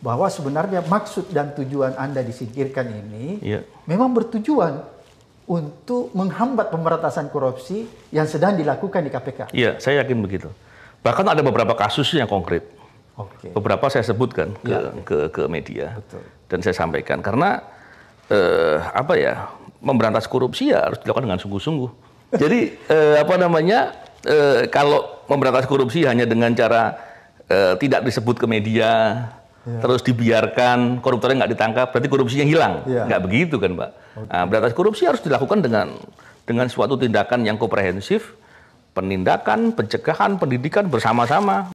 bahwa sebenarnya maksud dan tujuan Anda disingkirkan ini ya. memang bertujuan untuk menghambat pemberantasan korupsi yang sedang dilakukan di KPK. Iya, saya yakin begitu. Bahkan ada beberapa kasus yang konkret. Okay. Beberapa saya sebutkan ke, ya. ke, ke media Betul. dan saya sampaikan karena eh, apa ya memberantas korupsi ya harus dilakukan dengan sungguh-sungguh. Jadi eh, apa namanya eh, kalau memberantas korupsi hanya dengan cara eh, tidak disebut ke media, Iya. terus dibiarkan koruptornya nggak ditangkap, berarti korupsinya hilang. Yeah. Nggak begitu kan, Pak? Okay. Nah, berantas korupsi harus dilakukan dengan dengan suatu tindakan yang komprehensif, penindakan, pencegahan, pendidikan bersama-sama.